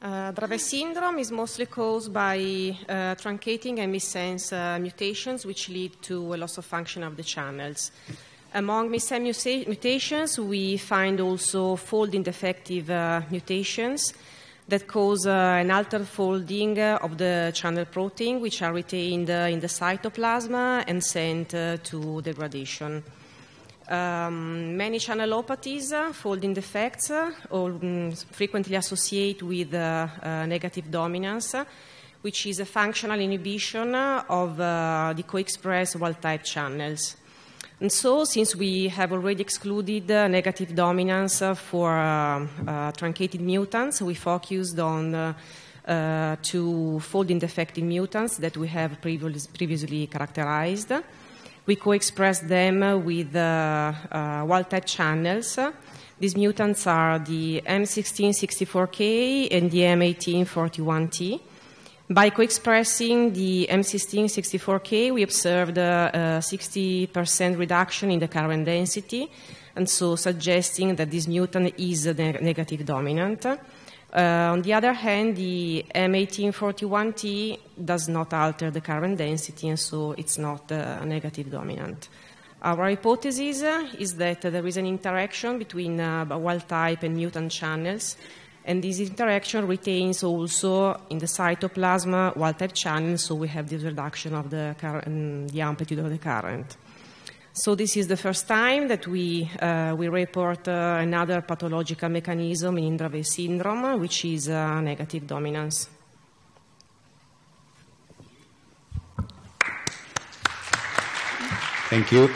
Uh, Dravet syndrome is mostly caused by uh, truncating and missense uh, mutations, which lead to a loss of function of the channels. Among missense mutations, we find also folding defective uh, mutations that cause uh, an altered folding of the channel protein, which are retained uh, in the cytoplasm and sent to degradation um, many channelopathies, folding defects, or, um, frequently associate with uh, uh, negative dominance, which is a functional inhibition of uh, the co-express wild-type channels. And so, since we have already excluded uh, negative dominance uh, for uh, truncated mutants, we focused on two folding defective mutants that we have previously characterized. We co-express them with uh, uh, wild-type channels. These mutants are the M1664K and the M1841T. By co-expressing the M1664K, we observed a 60% reduction in the current density, and so suggesting that this mutant is neg negative dominant. Uh, on the other hand, the M1841T does not alter the current density, and so it's not uh, negative dominant. Our hypothesis uh, is that there is an interaction between uh, wild type and mutant channels, and this interaction retains also in the cytoplasm wild type channels, so we have this reduction of the, current, um, the amplitude of the current. So this is the first time that we, uh, we report uh, another pathological mechanism in Dravet syndrome, which is uh, negative dominance. Thank you.